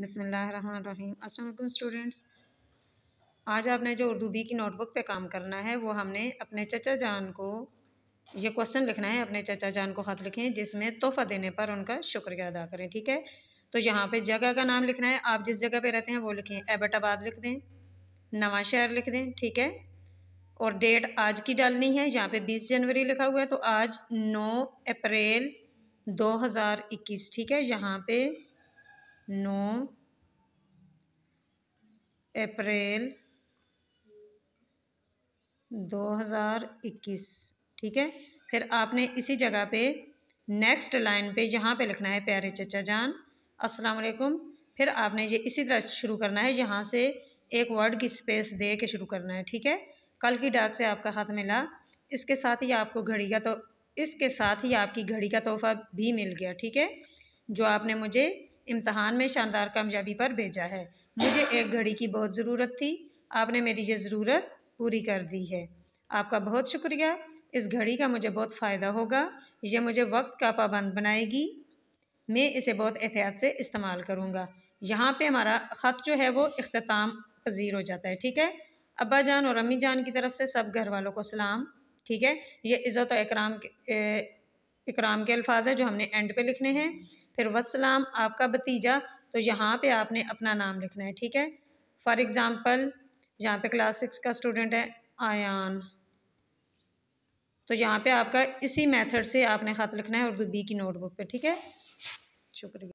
बसमीम असल स्टूडेंट्स आज आपने जो उर्दू बी की नोटबुक पे काम करना है वो हमने अपने चचा जान को ये क्वेश्चन लिखना है अपने चचा जान को ख़त लिखें जिसमें तोहफ़ा देने पर उनका शुक्रिया अदा करें ठीक है तो यहाँ पे जगह का नाम लिखना है आप जिस जगह पे रहते हैं वो लिखें एबटाबाद लिख दें नवाशहर लिख दें ठीक है और डेट आज की डालनी है यहाँ पर बीस जनवरी लिखा हुआ है तो आज नौ अप्रैल दो ठीक है यहाँ पर नौ अप्रैल दो हज़ार इक्कीस ठीक है फिर आपने इसी जगह पे नेक्स्ट लाइन पे यहाँ पे लिखना है प्यारे चचा जान अस्सलाम वालेकुम फिर आपने ये इसी तरह शुरू करना है यहाँ से एक वर्ड की स्पेस दे के शुरू करना है ठीक है कल की डाक से आपका हाथ मिला इसके साथ ही आपको घड़ी का तो इसके साथ ही आपकी घड़ी का तोहफा भी मिल गया ठीक है जो आपने मुझे इम्तहान में शानदार कामयाबी पर भेजा है मुझे एक घड़ी की बहुत ज़रूरत थी आपने मेरी ये ज़रूरत पूरी कर दी है आपका बहुत शुक्रिया इस घड़ी का मुझे बहुत फ़ायदा होगा यह मुझे वक्त का पाबंद बनाएगी मैं इसे बहुत एहतियात से इस्तेमाल करूँगा यहाँ पे हमारा ख़त जो है वो अख्ताम पजीर हो जाता है ठीक है अब्बा जान और अम्मी जान की तरफ से सब घर वालों को सलाम ठीक है ये इज़्ज़त इकराम इकराम के अल्फाज है जो हमने एंड पे लिखने हैं फिर वसलाम आपका भतीजा तो यहाँ पे आपने अपना नाम लिखना है ठीक है फॉर एग्ज़ाम्पल यहाँ पे क्लास सिक्स का स्टूडेंट है आयान तो यहाँ पे आपका इसी मेथड से आपने ख़त लिखना है उर्दू बी की नोटबुक पे ठीक है शुक्रिया